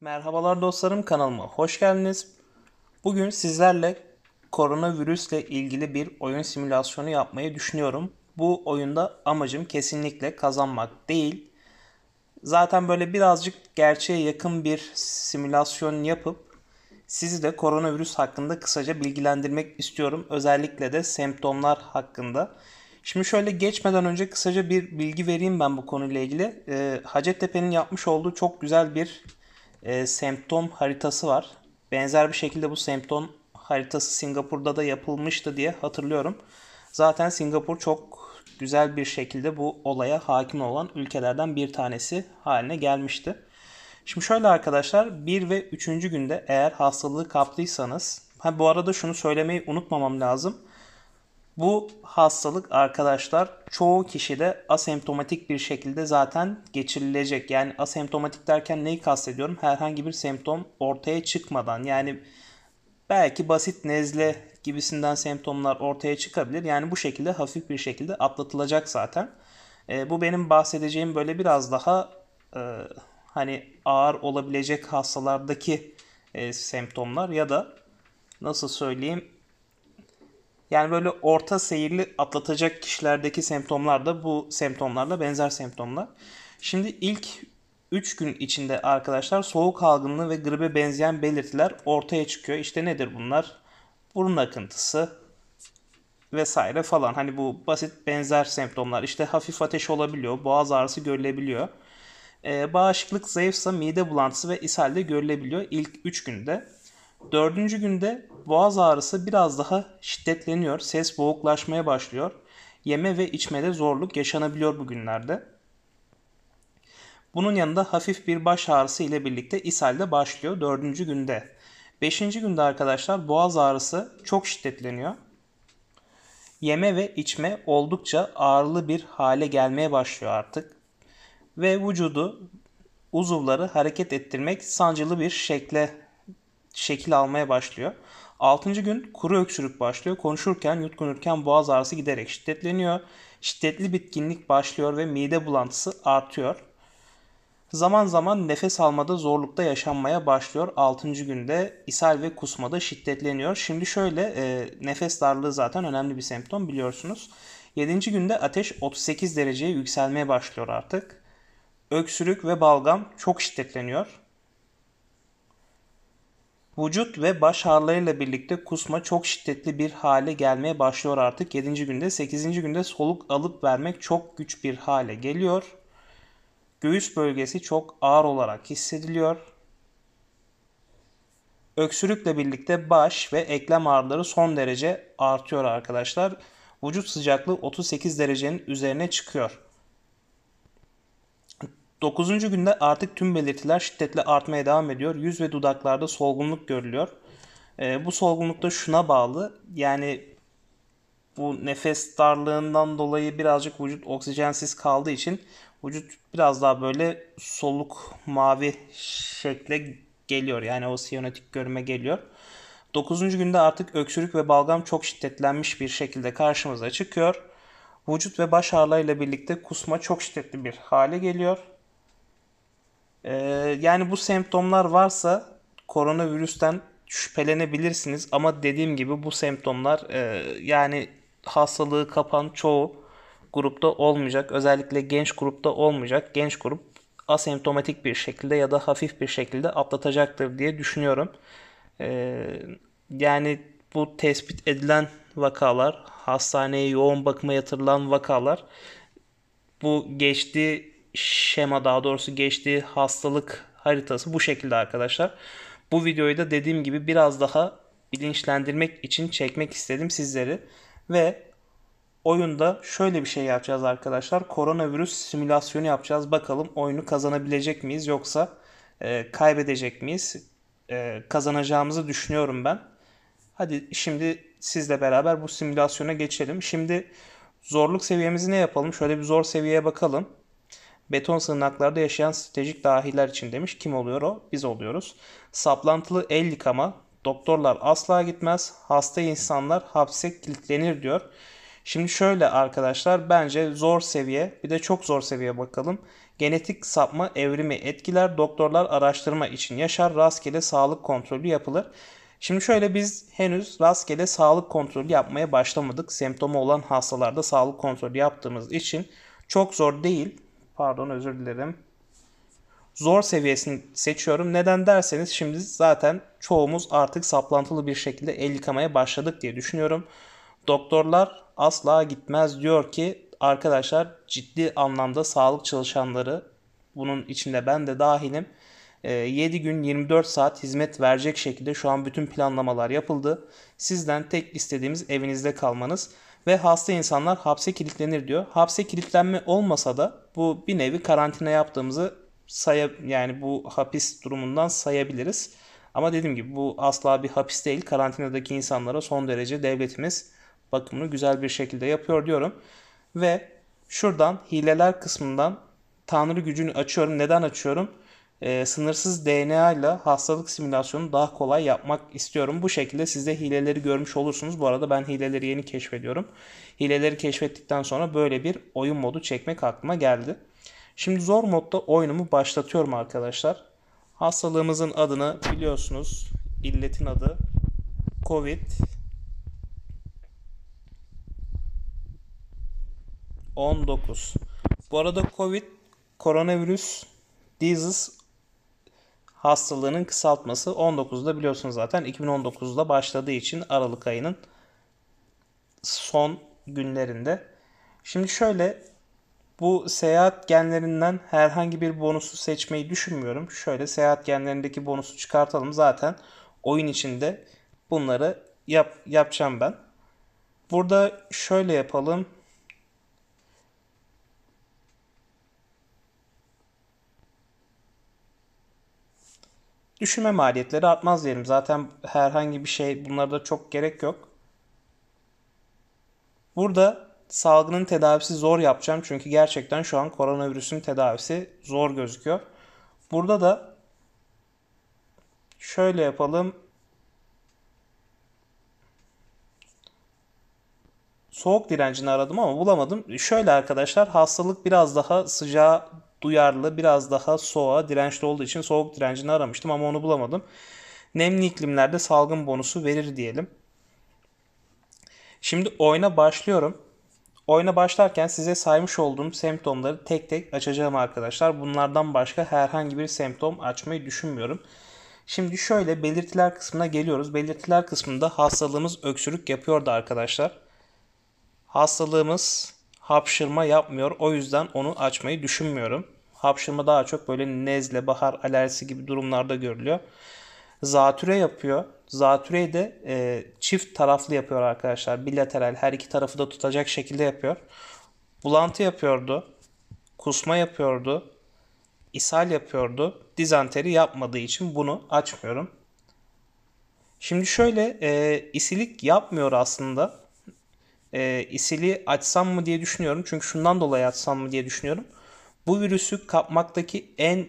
Merhabalar dostlarım kanalıma hoş geldiniz. Bugün sizlerle koronavirüsle ilgili bir oyun simülasyonu yapmayı düşünüyorum. Bu oyunda amacım kesinlikle kazanmak değil. Zaten böyle birazcık gerçeğe yakın bir simülasyon yapıp sizi de koronavirüs hakkında kısaca bilgilendirmek istiyorum. Özellikle de semptomlar hakkında. Şimdi şöyle geçmeden önce kısaca bir bilgi vereyim ben bu konuyla ilgili. E, Hacettepe'nin yapmış olduğu çok güzel bir e, semptom haritası var. Benzer bir şekilde bu semptom haritası Singapur'da da yapılmıştı diye hatırlıyorum. Zaten Singapur çok güzel bir şekilde bu olaya hakim olan ülkelerden bir tanesi haline gelmişti. Şimdi şöyle arkadaşlar 1 ve 3. günde eğer hastalığı kaptıysanız ha bu arada şunu söylemeyi unutmamam lazım. Bu hastalık arkadaşlar çoğu kişide asemptomatik bir şekilde zaten geçirilecek. Yani asemptomatik derken neyi kastediyorum? Herhangi bir semptom ortaya çıkmadan yani belki basit nezle gibisinden semptomlar ortaya çıkabilir. Yani bu şekilde hafif bir şekilde atlatılacak zaten. E, bu benim bahsedeceğim böyle biraz daha e, hani ağır olabilecek hastalardaki e, semptomlar ya da nasıl söyleyeyim yani böyle orta seyirli atlatacak kişilerdeki semptomlar da bu semptomlarla benzer semptomlar. Şimdi ilk 3 gün içinde arkadaşlar soğuk algınlığı ve gribe benzeyen belirtiler ortaya çıkıyor. İşte nedir bunlar? Burun akıntısı vesaire falan. Hani bu basit benzer semptomlar. İşte hafif ateş olabiliyor, boğaz ağrısı görülebiliyor. Ee, bağışıklık zayıfsa mide bulantısı ve ishal de görülebiliyor ilk 3 günde. Dördüncü günde boğaz ağrısı biraz daha şiddetleniyor. Ses boğuklaşmaya başlıyor. Yeme ve içmede zorluk yaşanabiliyor bugünlerde. Bunun yanında hafif bir baş ağrısı ile birlikte ishal de başlıyor dördüncü günde. Beşinci günde arkadaşlar boğaz ağrısı çok şiddetleniyor. Yeme ve içme oldukça ağırlı bir hale gelmeye başlıyor artık. Ve vücudu uzuvları hareket ettirmek sancılı bir şekle şekil almaya başlıyor. Altıncı gün kuru öksürük başlıyor. Konuşurken, yutkunurken boğaz ağrısı giderek şiddetleniyor. Şiddetli bitkinlik başlıyor ve mide bulantısı artıyor. Zaman zaman nefes almada zorlukta yaşanmaya başlıyor. Altıncı günde ishal ve kusmada şiddetleniyor. Şimdi şöyle e, nefes darlığı zaten önemli bir semptom biliyorsunuz. Yedinci günde ateş 38 dereceye yükselmeye başlıyor artık. Öksürük ve balgam çok şiddetleniyor. Vücut ve baş ağrılarıyla birlikte kusma çok şiddetli bir hale gelmeye başlıyor artık. 7. günde 8. günde soluk alıp vermek çok güç bir hale geliyor. Göğüs bölgesi çok ağır olarak hissediliyor. Öksürükle birlikte baş ve eklem ağrıları son derece artıyor arkadaşlar. Vücut sıcaklığı 38 derecenin üzerine çıkıyor. 9. günde artık tüm belirtiler şiddetle artmaya devam ediyor. Yüz ve dudaklarda solgunluk görülüyor. E, bu solgunluk da şuna bağlı. Yani bu nefes darlığından dolayı birazcık vücut oksijensiz kaldığı için vücut biraz daha böyle soluk mavi şekle geliyor. Yani o siyonetik görme geliyor. 9. günde artık öksürük ve balgam çok şiddetlenmiş bir şekilde karşımıza çıkıyor. Vücut ve baş ağrılarıyla birlikte kusma çok şiddetli bir hale geliyor. Ee, yani bu semptomlar varsa koronavirüsten şüphelenebilirsiniz ama dediğim gibi bu semptomlar e, yani hastalığı kapan çoğu grupta olmayacak. Özellikle genç grupta olmayacak. Genç grup asemptomatik bir şekilde ya da hafif bir şekilde atlatacaktır diye düşünüyorum. Ee, yani bu tespit edilen vakalar, hastaneye yoğun bakıma yatırılan vakalar bu geçtiği şema daha doğrusu geçtiği hastalık haritası bu şekilde arkadaşlar. Bu videoyu da dediğim gibi biraz daha bilinçlendirmek için çekmek istedim sizleri. Ve oyunda şöyle bir şey yapacağız arkadaşlar. Koronavirüs simülasyonu yapacağız. Bakalım oyunu kazanabilecek miyiz yoksa e, kaybedecek miyiz? E, kazanacağımızı düşünüyorum ben. Hadi şimdi sizle beraber bu simülasyona geçelim. Şimdi zorluk seviyemizi ne yapalım? Şöyle bir zor seviyeye bakalım. Beton sığınaklarda yaşayan stratejik dahiler için demiş. Kim oluyor o? Biz oluyoruz. Saplantılı el yıkama. Doktorlar asla gitmez. Hasta insanlar hapse kilitlenir diyor. Şimdi şöyle arkadaşlar bence zor seviye bir de çok zor seviye bakalım. Genetik sapma evrimi etkiler doktorlar araştırma için yaşar rastgele sağlık kontrolü yapılır. Şimdi şöyle biz henüz rastgele sağlık kontrolü yapmaya başlamadık. Semptomu olan hastalarda sağlık kontrolü yaptığımız için çok zor değil Pardon özür dilerim. Zor seviyesini seçiyorum. Neden derseniz şimdi zaten çoğumuz artık saplantılı bir şekilde el yıkamaya başladık diye düşünüyorum. Doktorlar asla gitmez diyor ki arkadaşlar ciddi anlamda sağlık çalışanları bunun içinde ben de dahilim. 7 e, gün 24 saat hizmet verecek şekilde şu an bütün planlamalar yapıldı. Sizden tek istediğimiz evinizde kalmanız ve hasta insanlar hapse kilitlenir diyor. Hapse kilitlenme olmasa da bu bir nevi karantina yaptığımızı say, yani bu hapis durumundan sayabiliriz. Ama dediğim gibi bu asla bir hapis değil. Karantinadaki insanlara son derece devletimiz bakımını güzel bir şekilde yapıyor diyorum. Ve şuradan hileler kısmından Tanrı gücünü açıyorum. Neden açıyorum? e, sınırsız DNA ile hastalık simülasyonu daha kolay yapmak istiyorum. Bu şekilde siz de hileleri görmüş olursunuz. Bu arada ben hileleri yeni keşfediyorum. Hileleri keşfettikten sonra böyle bir oyun modu çekmek aklıma geldi. Şimdi zor modda oyunumu başlatıyorum arkadaşlar. Hastalığımızın adını biliyorsunuz. İlletin adı COVID 19. Bu arada COVID koronavirüs disease hastalığının kısaltması 19'da biliyorsunuz zaten 2019'da başladığı için Aralık ayının son günlerinde. Şimdi şöyle bu seyahat genlerinden herhangi bir bonusu seçmeyi düşünmüyorum. Şöyle seyahat genlerindeki bonusu çıkartalım. Zaten oyun içinde bunları yap, yapacağım ben. Burada şöyle yapalım. Düşünme maliyetleri artmaz diyelim. Zaten herhangi bir şey bunlarda çok gerek yok. Burada salgının tedavisi zor yapacağım. Çünkü gerçekten şu an koronavirüsün tedavisi zor gözüküyor. Burada da şöyle yapalım. Soğuk direncini aradım ama bulamadım. Şöyle arkadaşlar hastalık biraz daha sıcağa duyarlı, biraz daha soğuğa dirençli olduğu için soğuk direncini aramıştım ama onu bulamadım. Nemli iklimlerde salgın bonusu verir diyelim. Şimdi oyuna başlıyorum. Oyuna başlarken size saymış olduğum semptomları tek tek açacağım arkadaşlar. Bunlardan başka herhangi bir semptom açmayı düşünmüyorum. Şimdi şöyle belirtiler kısmına geliyoruz. Belirtiler kısmında hastalığımız öksürük yapıyordu arkadaşlar. Hastalığımız hapşırma yapmıyor. O yüzden onu açmayı düşünmüyorum. Hapşırma daha çok böyle nezle, bahar alerjisi gibi durumlarda görülüyor. Zatüre yapıyor. Zatüreyi de e, çift taraflı yapıyor arkadaşlar. Bilateral her iki tarafı da tutacak şekilde yapıyor. Bulantı yapıyordu. Kusma yapıyordu. ishal yapıyordu. Dizanteri yapmadığı için bunu açmıyorum. Şimdi şöyle e, isilik yapmıyor aslında e, isili açsam mı diye düşünüyorum. Çünkü şundan dolayı açsam mı diye düşünüyorum. Bu virüsü kapmaktaki en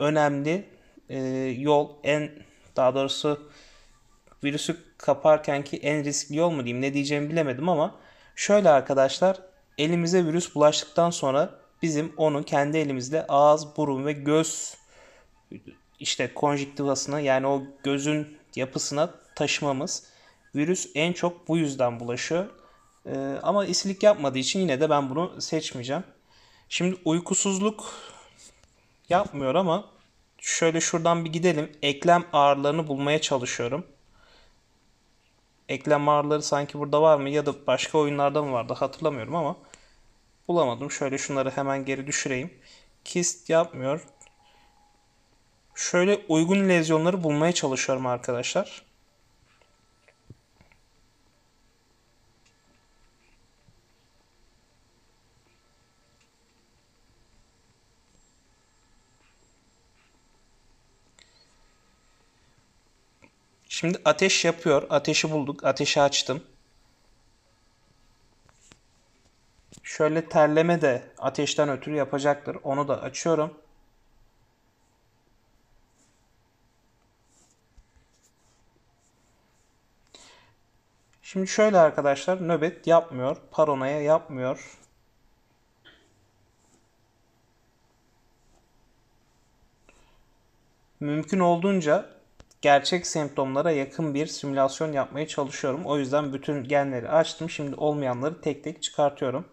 önemli e, yol, en daha doğrusu virüsü kaparkenki en riskli yol mu diyeyim ne diyeceğimi bilemedim ama şöyle arkadaşlar elimize virüs bulaştıktan sonra bizim onu kendi elimizle ağız, burun ve göz işte konjiktivasına yani o gözün yapısına taşımamız virüs en çok bu yüzden bulaşıyor. Ee, ama isilik yapmadığı için yine de ben bunu seçmeyeceğim. Şimdi uykusuzluk yapmıyor ama şöyle şuradan bir gidelim. Eklem ağrılarını bulmaya çalışıyorum. Eklem ağrıları sanki burada var mı ya da başka oyunlarda mı vardı hatırlamıyorum ama bulamadım. Şöyle şunları hemen geri düşüreyim. Kist yapmıyor. Şöyle uygun lezyonları bulmaya çalışıyorum arkadaşlar. Şimdi ateş yapıyor. Ateşi bulduk. Ateşi açtım. Şöyle terleme de ateşten ötürü yapacaktır. Onu da açıyorum. Şimdi şöyle arkadaşlar nöbet yapmıyor. Paranoya yapmıyor. Mümkün olduğunca gerçek semptomlara yakın bir simülasyon yapmaya çalışıyorum. O yüzden bütün genleri açtım. Şimdi olmayanları tek tek çıkartıyorum.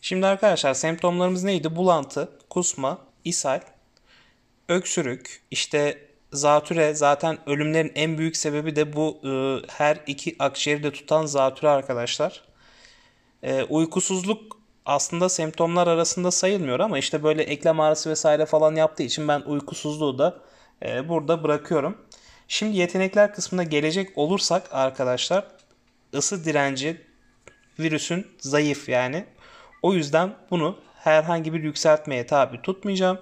Şimdi arkadaşlar semptomlarımız neydi? Bulantı, kusma, ishal, öksürük, işte zatüre zaten ölümlerin en büyük sebebi de bu e, her iki akciğeri de tutan zatüre arkadaşlar. E, uykusuzluk aslında semptomlar arasında sayılmıyor ama işte böyle eklem ağrısı vesaire falan yaptığı için ben uykusuzluğu da e, burada bırakıyorum. Şimdi yetenekler kısmına gelecek olursak arkadaşlar ısı direnci virüsün zayıf yani. O yüzden bunu herhangi bir yükseltmeye tabi tutmayacağım.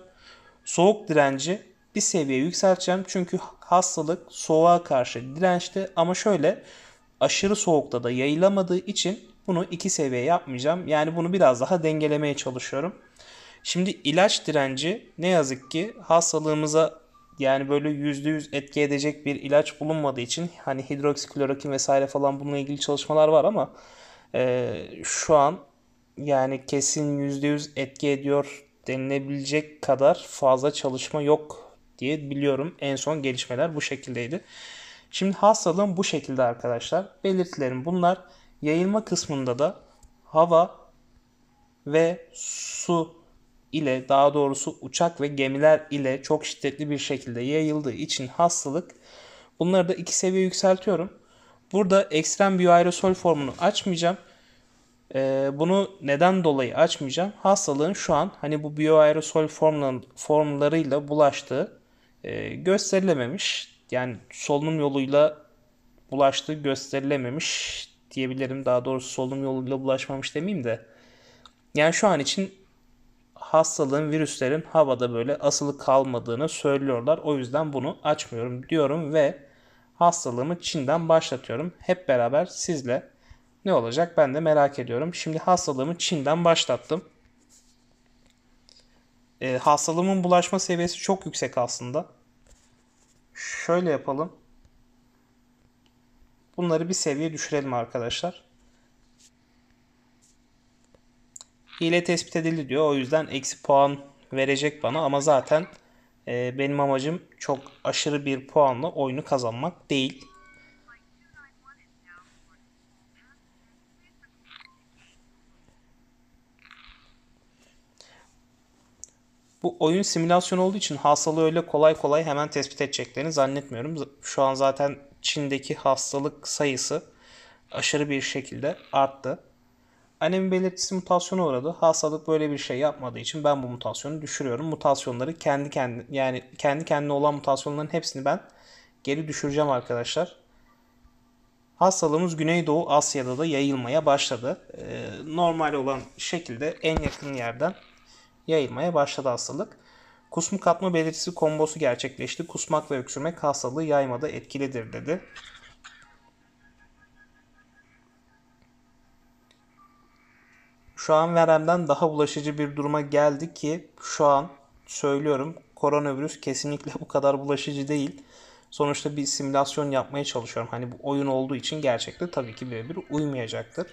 Soğuk direnci bir seviye yükselteceğim çünkü hastalık soğuğa karşı dirençli ama şöyle aşırı soğukta da yayılamadığı için bunu iki seviye yapmayacağım. Yani bunu biraz daha dengelemeye çalışıyorum. Şimdi ilaç direnci ne yazık ki hastalığımıza yani böyle %100 etki edecek bir ilaç bulunmadığı için hani hidroksiklorokin vesaire falan bununla ilgili çalışmalar var ama e, şu an yani kesin %100 etki ediyor denilebilecek kadar fazla çalışma yok diye biliyorum. En son gelişmeler bu şekildeydi. Şimdi hastalığım bu şekilde arkadaşlar. Belirtilerim bunlar. Yayılma kısmında da hava ve su ile daha doğrusu uçak ve gemiler ile çok şiddetli bir şekilde yayıldığı için hastalık. Bunları da iki seviye yükseltiyorum. Burada ekstrem aerosol formunu açmayacağım. E, bunu neden dolayı açmayacağım. Hastalığın şu an hani bu bioaerosol formla, formlarıyla bulaştığı e, gösterilememiş. Yani solunum yoluyla bulaştığı gösterilememiş diyebilirim. Daha doğrusu solunum yoluyla bulaşmamış demeyeyim de. Yani şu an için hastalığın, virüslerin havada böyle asılı kalmadığını söylüyorlar. O yüzden bunu açmıyorum diyorum ve hastalığımı Çin'den başlatıyorum. Hep beraber sizle ne olacak ben de merak ediyorum. Şimdi hastalığımı Çin'den başlattım. E, hastalığımın bulaşma seviyesi çok yüksek aslında. Şöyle yapalım. Bunları bir seviye düşürelim arkadaşlar. Hile tespit edildi diyor. O yüzden eksi puan verecek bana ama zaten e, benim amacım çok aşırı bir puanla oyunu kazanmak değil. Bu oyun simülasyon olduğu için hastalığı öyle kolay kolay hemen tespit edeceklerini zannetmiyorum. Şu an zaten Çin'deki hastalık sayısı aşırı bir şekilde arttı. Anemi belirtisi mutasyona uğradı. Hastalık böyle bir şey yapmadığı için ben bu mutasyonu düşürüyorum. Mutasyonları kendi kendi yani kendi kendine olan mutasyonların hepsini ben geri düşüreceğim arkadaşlar. Hastalığımız Güneydoğu Asya'da da yayılmaya başladı. Ee, normal olan şekilde en yakın yerden yayılmaya başladı hastalık. Kusmuk atma belirtisi kombosu gerçekleşti. Kusmak ve öksürmek hastalığı yaymada etkilidir dedi. Şu an veremden daha bulaşıcı bir duruma geldi ki şu an söylüyorum koronavirüs kesinlikle bu kadar bulaşıcı değil. Sonuçta bir simülasyon yapmaya çalışıyorum. Hani bu oyun olduğu için gerçekte tabii ki birebir uymayacaktır.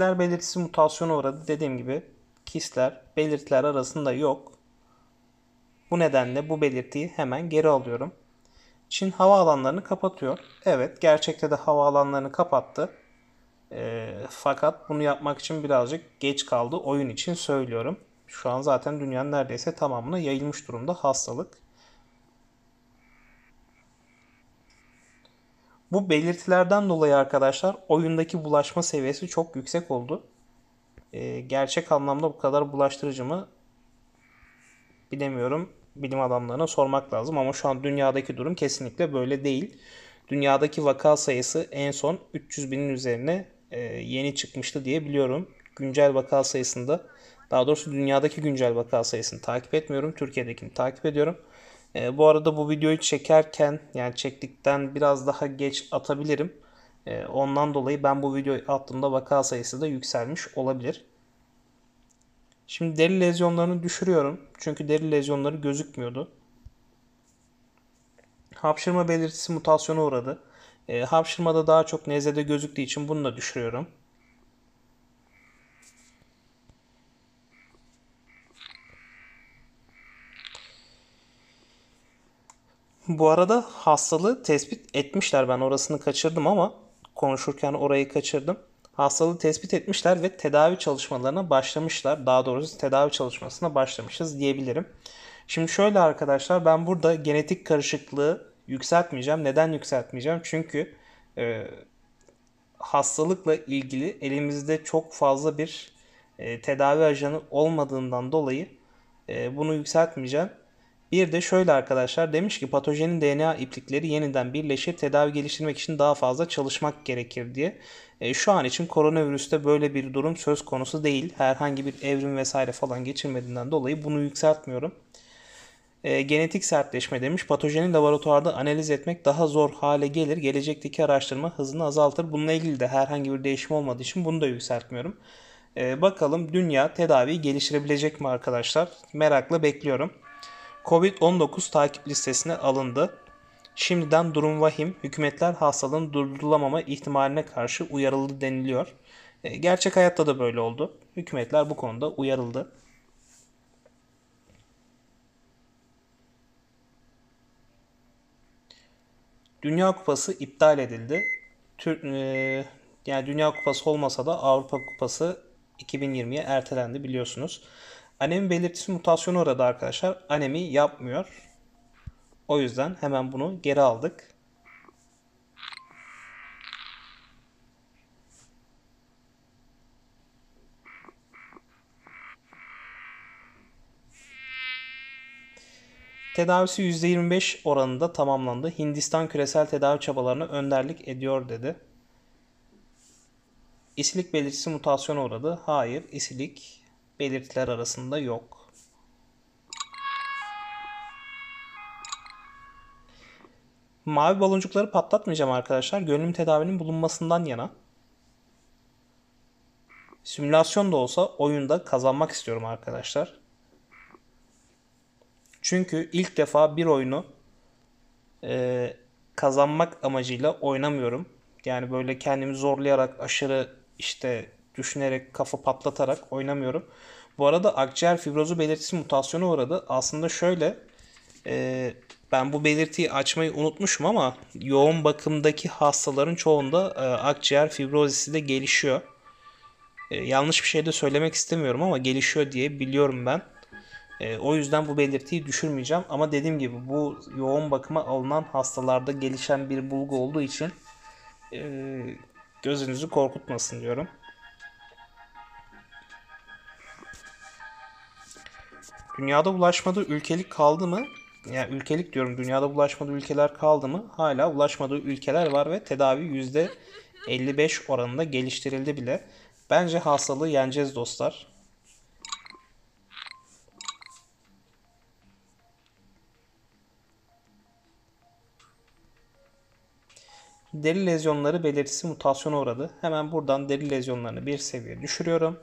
Kistler belirtisi mutasyona uğradı. Dediğim gibi kistler belirtiler arasında yok. Bu nedenle bu belirtiyi hemen geri alıyorum. Çin havaalanlarını kapatıyor. Evet gerçekte de havaalanlarını kapattı. E, fakat bunu yapmak için birazcık geç kaldı. Oyun için söylüyorum. Şu an zaten dünyanın neredeyse tamamına yayılmış durumda hastalık. Bu belirtilerden dolayı arkadaşlar oyundaki bulaşma seviyesi çok yüksek oldu. E, gerçek anlamda bu kadar bulaştırıcı mı bilemiyorum. Bilim adamlarına sormak lazım ama şu an dünyadaki durum kesinlikle böyle değil. Dünyadaki vaka sayısı en son 300 binin üzerine e, yeni çıkmıştı diye biliyorum. Güncel vaka sayısında daha doğrusu dünyadaki güncel vaka sayısını takip etmiyorum. Türkiye'dekini takip ediyorum. E, bu arada bu videoyu çekerken yani çektikten biraz daha geç atabilirim. E, ondan dolayı ben bu videoyu attığımda vaka sayısı da yükselmiş olabilir. Şimdi deri lezyonlarını düşürüyorum. Çünkü deri lezyonları gözükmüyordu. Hapşırma belirtisi mutasyona uğradı. E, hapşırmada daha çok nezlede gözüktüğü için bunu da düşürüyorum. Bu arada hastalığı tespit etmişler. Ben orasını kaçırdım ama konuşurken orayı kaçırdım. Hastalığı tespit etmişler ve tedavi çalışmalarına başlamışlar. Daha doğrusu tedavi çalışmasına başlamışız diyebilirim. Şimdi şöyle arkadaşlar ben burada genetik karışıklığı yükseltmeyeceğim. Neden yükseltmeyeceğim? Çünkü e, hastalıkla ilgili elimizde çok fazla bir e, tedavi ajanı olmadığından dolayı e, bunu yükseltmeyeceğim. Bir de şöyle arkadaşlar demiş ki patojenin DNA iplikleri yeniden birleşir tedavi geliştirmek için daha fazla çalışmak gerekir diye. E, şu an için koronavirüste böyle bir durum söz konusu değil. Herhangi bir evrim vesaire falan geçirmediğinden dolayı bunu yükseltmiyorum. E, genetik sertleşme demiş. Patojeni laboratuvarda analiz etmek daha zor hale gelir. Gelecekteki araştırma hızını azaltır. Bununla ilgili de herhangi bir değişim olmadığı için bunu da yükseltmiyorum. E, bakalım dünya tedaviyi geliştirebilecek mi arkadaşlar? Merakla bekliyorum. Covid-19 takip listesine alındı. Şimdiden durum vahim, hükümetler hastalığın durdurulamama ihtimaline karşı uyarıldı deniliyor. E, gerçek hayatta da böyle oldu. Hükümetler bu konuda uyarıldı. Dünya Kupası iptal edildi. Tür, e, yani Dünya Kupası olmasa da Avrupa Kupası 2020'ye ertelendi biliyorsunuz. Anemi belirtisi mutasyonu orada arkadaşlar. Anemi yapmıyor. O yüzden hemen bunu geri aldık. Tedavisi %25 oranında tamamlandı. Hindistan küresel tedavi çabalarına önderlik ediyor dedi. İsilik belirtisi mutasyona uğradı. Hayır, isilik belirtiler arasında yok. Mavi baloncukları patlatmayacağım arkadaşlar. Gönlüm tedavinin bulunmasından yana. Simülasyon da olsa oyunda kazanmak istiyorum arkadaşlar. Çünkü ilk defa bir oyunu e, kazanmak amacıyla oynamıyorum. Yani böyle kendimi zorlayarak aşırı işte düşünerek, kafa patlatarak oynamıyorum. Bu arada akciğer fibrozu belirtisi mutasyona uğradı. Aslında şöyle e, ben bu belirtiyi açmayı unutmuşum ama yoğun bakımdaki hastaların çoğunda e, akciğer fibrozisi de gelişiyor. E, yanlış bir şey de söylemek istemiyorum ama gelişiyor diye biliyorum ben. E, o yüzden bu belirtiyi düşürmeyeceğim ama dediğim gibi bu yoğun bakıma alınan hastalarda gelişen bir bulgu olduğu için e, gözünüzü korkutmasın diyorum. Dünyada ulaşmadığı ülkelik kaldı mı? Yani ülkelik diyorum dünyada ulaşmadığı ülkeler kaldı mı? Hala ulaşmadığı ülkeler var ve tedavi %55 oranında geliştirildi bile. Bence hastalığı yeneceğiz dostlar. Deri lezyonları belirtisi mutasyona uğradı. Hemen buradan deri lezyonlarını bir seviye düşürüyorum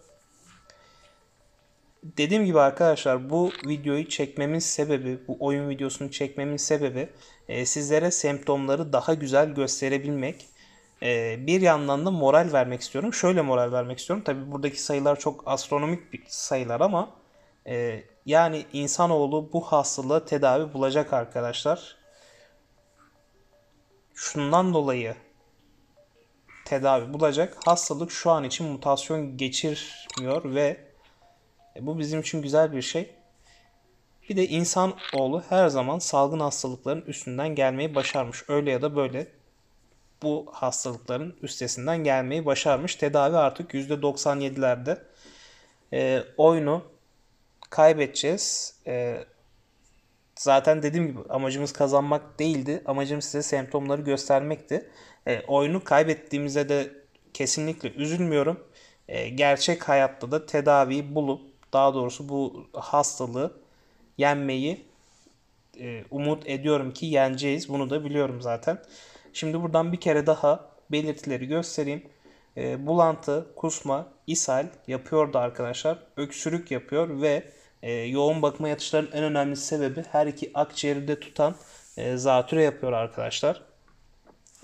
dediğim gibi arkadaşlar bu videoyu çekmemin sebebi, bu oyun videosunu çekmemin sebebi e, sizlere semptomları daha güzel gösterebilmek. E, bir yandan da moral vermek istiyorum. Şöyle moral vermek istiyorum. Tabi buradaki sayılar çok astronomik bir sayılar ama e, yani insanoğlu bu hastalığı tedavi bulacak arkadaşlar. Şundan dolayı tedavi bulacak. Hastalık şu an için mutasyon geçirmiyor ve e, bu bizim için güzel bir şey. Bir de insan oğlu her zaman salgın hastalıkların üstünden gelmeyi başarmış. Öyle ya da böyle bu hastalıkların üstesinden gelmeyi başarmış. Tedavi artık %97'lerde. E, oyunu kaybedeceğiz. E, zaten dediğim gibi amacımız kazanmak değildi. Amacım size semptomları göstermekti. E, oyunu kaybettiğimize de kesinlikle üzülmüyorum. E, gerçek hayatta da tedaviyi bulup daha doğrusu bu hastalığı yenmeyi e, umut ediyorum ki yeneceğiz. Bunu da biliyorum zaten. Şimdi buradan bir kere daha belirtileri göstereyim. E, bulantı, kusma, ishal yapıyordu arkadaşlar. Öksürük yapıyor ve e, yoğun bakıma yatışların en önemli sebebi her iki akciğerinde tutan e, zatüre yapıyor arkadaşlar.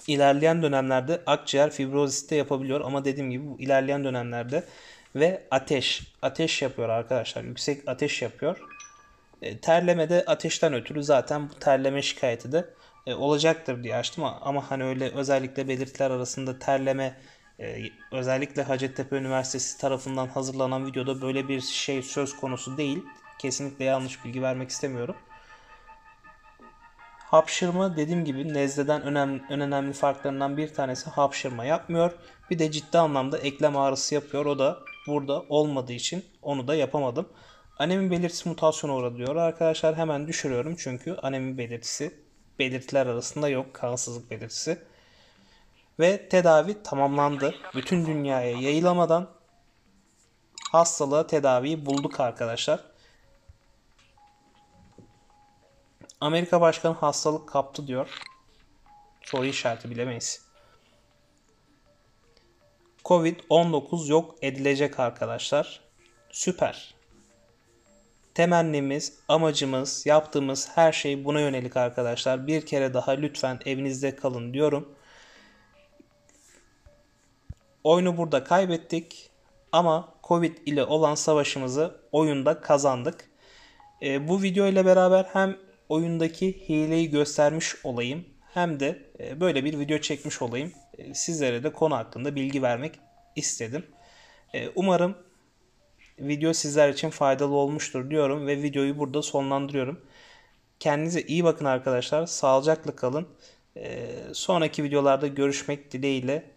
İlerleyen dönemlerde akciğer fibrozisi de yapabiliyor ama dediğim gibi bu ilerleyen dönemlerde ve ateş. Ateş yapıyor arkadaşlar. Yüksek ateş yapıyor. E, terleme de ateşten ötürü zaten bu terleme şikayeti de e, olacaktır diye açtım ama, hani öyle özellikle belirtiler arasında terleme e, özellikle Hacettepe Üniversitesi tarafından hazırlanan videoda böyle bir şey söz konusu değil. Kesinlikle yanlış bilgi vermek istemiyorum. Hapşırma dediğim gibi nezleden önemli, en önemli farklarından bir tanesi hapşırma yapmıyor. Bir de ciddi anlamda eklem ağrısı yapıyor. O da burada olmadığı için onu da yapamadım. anemi belirtisi mutasyona uğradı diyor. Arkadaşlar hemen düşürüyorum çünkü anemi belirtisi belirtiler arasında yok kansızlık belirtisi. Ve tedavi tamamlandı. Bütün dünyaya yayılamadan hastalığa tedaviyi bulduk arkadaşlar. Amerika Başkanı hastalık kaptı diyor. Soru işareti bilemeyiz. Covid-19 yok edilecek arkadaşlar. Süper. Temennimiz, amacımız, yaptığımız her şey buna yönelik arkadaşlar. Bir kere daha lütfen evinizde kalın diyorum. Oyunu burada kaybettik ama Covid ile olan savaşımızı oyunda kazandık. E, bu video ile beraber hem oyundaki hileyi göstermiş olayım hem de e, böyle bir video çekmiş olayım. E, sizlere de konu hakkında bilgi vermek istedim. E, umarım video sizler için faydalı olmuştur diyorum ve videoyu burada sonlandırıyorum. Kendinize iyi bakın arkadaşlar. Sağlıcakla kalın. Sonraki videolarda görüşmek dileğiyle.